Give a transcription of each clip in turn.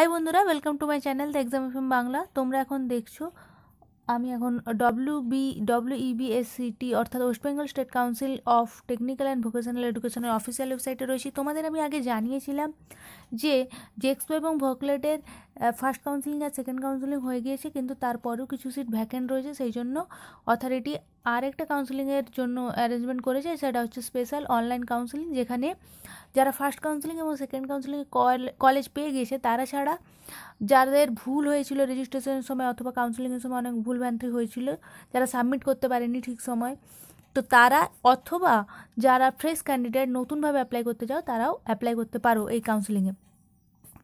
high বন্ধুরা welcome to my channel the exam FM Bangla তোমরা এখন দেখছো আমি এখন ডব্লিউ বি ডব্লিউ ডব্লিউইবিএসসিটি অর্থাৎ West Bengal state council of technical and vocational এডুকেশনের অফিসিয়াল ওয়েবসাইটে রয়েছি তোমাদের আমি আগে জানিয়েছিলাম যে জেক্সপো এবং ভোকলেটের ফার্স্ট কাউন্সিলিং আর সেকেন্ড কাউন্সিলিং হয়ে গিয়েছে কিন্তু তারপরেও কিছু সিট ভ্যাকেন্ট রয়েছে সেই জন্য অথরিটি আর একটা কাউন্সিলিংয়ের জন্য অ্যারেঞ্জমেন্ট করেছে সেটা হচ্ছে স্পেশাল অনলাইন কাউন্সিলিং যেখানে যারা ফার্স্ট কাউন্সিলিং এবং সেকেন্ড কাউন্সিলিং কলেজ পেয়ে গেছে তারা ছাড়া যাদের ভুল হয়েছিল রেজিস্ট্রেশনের সময় অথবা কাউন্সিলিংয়ের সময় অনেক ভুল ভ্যান্তি হয়েছিল যারা সাবমিট করতে পারেনি ঠিক সময় তো তারা অথবা যারা ফ্রেশ ক্যান্ডিডেট নতুনভাবে অ্যাপ্লাই করতে চাও তারাও অ্যাপ্লাই করতে পারো এই কাউন্সিলিংয়ে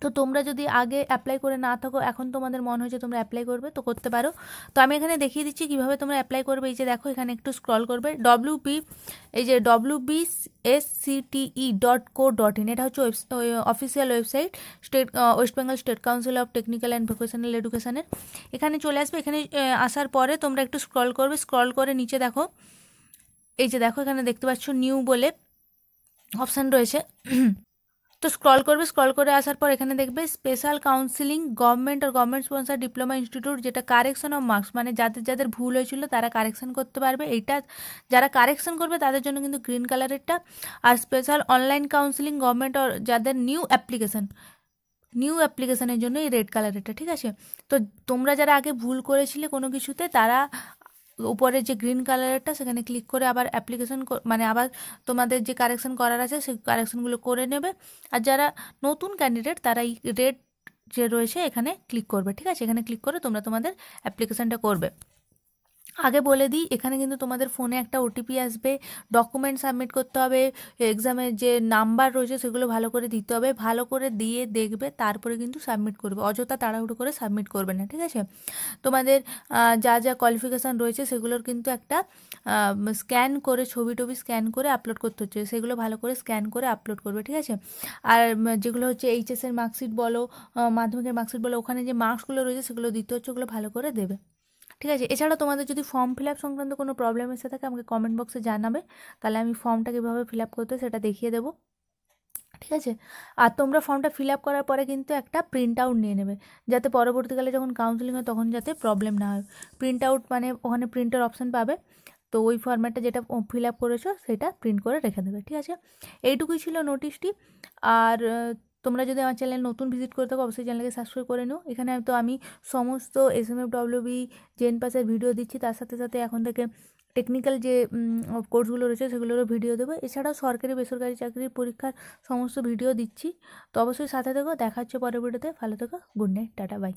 তো তোমরা যদি আগে অ্যাপ্লাই করে না থাকো এখন তোমাদের মন হয়েছে তোমরা অ্যাপ্লাই করবে তো করতে পারো তো আমি এখানে দেখিয়ে দিচ্ছি কিভাবে তোমরা অ্যাপ্লাই করবে এই যে দেখো এখানে একটু স্ক্রল করবে ডব্লিউ এই যে W B S CTE dot co dot in এটা হচ্ছে official website state West Bengal state council of technical and vocational এডুকেশনের এখানে চলে আসবে এখানে আসার পরে তোমরা একটু স্ক্রল করবে স্ক্রল করে নিচে দেখো এই যে দেখো এখানে দেখতে পাচ্ছ নিউ বলে অপশান রয়েছে তো স্ক্রল করবে স্ক্রল করে আসার পর এখানে দেখবে স্পেশাল কাউন্সিলিং গভর্নমেন্ট আর গভর্নমেন্ট স্পন্সার ডিপ্লোমা ইনস্টিটিউট যেটা কারেকশন অফ মার্কস মানে যাদের যাদের ভুল হয়েছিল তারা কারেকশন করতে পারবে এইটা যারা কারেকশন করবে তাদের জন্য কিন্তু গ্রিন কালারেরটা আর স্পেশাল অনলাইন কাউন্সিলিং গভর্নমেন্ট যাদের নিউ অ্যাপ্লিকেশান নিউ অ্যাপ্লিকেশানের জন্য এই রেড কালারেরটা ঠিক আছে তো তোমরা যারা আগে ভুল করেছিলে কোনো কিছুতে তারা উপরে যে গ্রিন কালারেরটা সেখানে ক্লিক করে আবার অ্যাপ্লিকেশন মানে আবার তোমাদের যে কারেকশন করার আছে সেই কারেকশনগুলো করে নেবে আর যারা নতুন ক্যান্ডিডেট তারা এই রেড যে রয়েছে এখানে ক্লিক করবে ঠিক আছে এখানে ক্লিক করে তোমরা তোমাদের অ্যাপ্লিকেশনটা করবে আগে বলে দিই এখানে কিন্তু তোমাদের ফোনে একটা ওটিপি আসবে ডকুমেন্ট সাবমিট করতে হবে এক্সামের যে নাম্বার রয়েছে সেগুলো ভালো করে দিতে হবে ভালো করে দিয়ে দেখবে তারপরে কিন্তু সাবমিট করবে অযথা তাড়াহুড়ো করে সাবমিট করবে না ঠিক আছে তোমাদের যা যা কোয়ালিফিকেশান রয়েছে সেগুলোর কিন্তু একটা স্ক্যান করে ছবি টবি স্ক্যান করে আপলোড করতে হচ্ছে সেগুলো ভালো করে স্ক্যান করে আপলোড করবে ঠিক আছে আর যেগুলো হচ্ছে এইচএসের মার্কশিট বলো মাধ্যমিকের মার্কশিট বলো ওখানে যে মার্কসগুলো রয়েছে সেগুলো দিতে হচ্ছে ওগুলো ভালো করে দেবে ঠিক আছে এছাড়া তোমাদের যদি ফর্ম ফিল আপ সংক্রান্ত কোনো প্রবলেম এসে থাকে আমাকে কমেন্ট বক্সে জানাবে তাহলে আমি ফর্মটা কীভাবে ফিল আপ করতে সেটা দেখিয়ে দেবো ঠিক আছে আর তোমরা ফর্মটা ফিল আপ করার পরে কিন্তু একটা প্রিন্ট আউট নিয়ে নেবে যাতে পরবর্তীকালে যখন কাউন্সিলিং হয় তখন যাতে প্রবলেম না হয় প্রিন্ট আউট মানে ওখানে প্রিন্টার অপশান পাবে তো ওই ফর্ম্যাটটা যেটা ফিল আপ করেছো সেটা প্রিন্ট করে রেখে দেবে ঠিক আছে এইটুকুই ছিল নোটিশটি আর তোমরা যদি আমার চ্যানেল নতুন ভিজিট করে থাকো অবশ্যই চ্যানেলকে সাবস্ক্রাইব করে নিও এখানে তো আমি সমস্ত এস এম এফ ডব্লিউবি জেন পাসের ভিডিও দিচ্ছি তার সাথে সাথে এখন থেকে টেকনিক্যাল যে কোর্সগুলো রয়েছে সেগুলোরও ভিডিও দেবো এছাড়াও সরকারি বেসরকারি চাকরির পরীক্ষার সমস্ত ভিডিও দিচ্ছি তো অবশ্যই সাথে থেকো দেখা হচ্ছে পরের ভিডিওতে ভালো থেকো গুড নাইট টাটা বাই